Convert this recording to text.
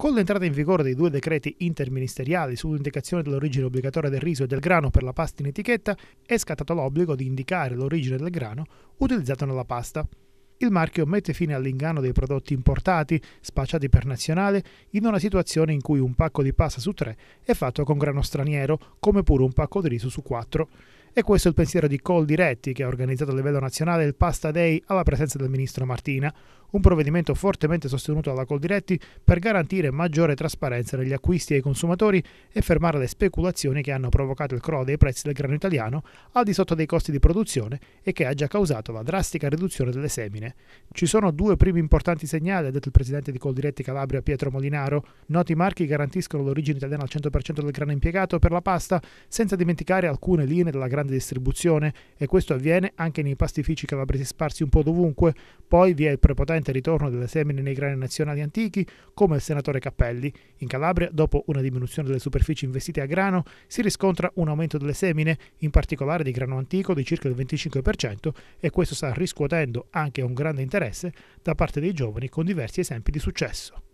Con l'entrata in vigore dei due decreti interministeriali sull'indicazione dell'origine obbligatoria del riso e del grano per la pasta in etichetta, è scattato l'obbligo di indicare l'origine del grano utilizzato nella pasta. Il marchio mette fine all'inganno dei prodotti importati, spacciati per nazionale, in una situazione in cui un pacco di pasta su tre è fatto con grano straniero, come pure un pacco di riso su quattro. E questo è il pensiero di Col Diretti, che ha organizzato a livello nazionale il Pasta Day alla presenza del ministro Martina, un provvedimento fortemente sostenuto dalla Coldiretti per garantire maggiore trasparenza negli acquisti ai consumatori e fermare le speculazioni che hanno provocato il crollo dei prezzi del grano italiano al di sotto dei costi di produzione e che ha già causato la drastica riduzione delle semine. Ci sono due primi importanti segnali, ha detto il presidente di Coldiretti Calabria Pietro Molinaro. Noti marchi garantiscono l'origine italiana al 100% del grano impiegato per la pasta, senza dimenticare alcune linee della grande distribuzione e questo avviene anche nei pastifici calabresi sparsi un po' dovunque. Poi vi è il prepotente frequente ritorno delle semine nei grani nazionali antichi, come il senatore Cappelli. In Calabria, dopo una diminuzione delle superfici investite a grano, si riscontra un aumento delle semine, in particolare di grano antico di circa il 25%, e questo sta riscuotendo anche un grande interesse da parte dei giovani con diversi esempi di successo.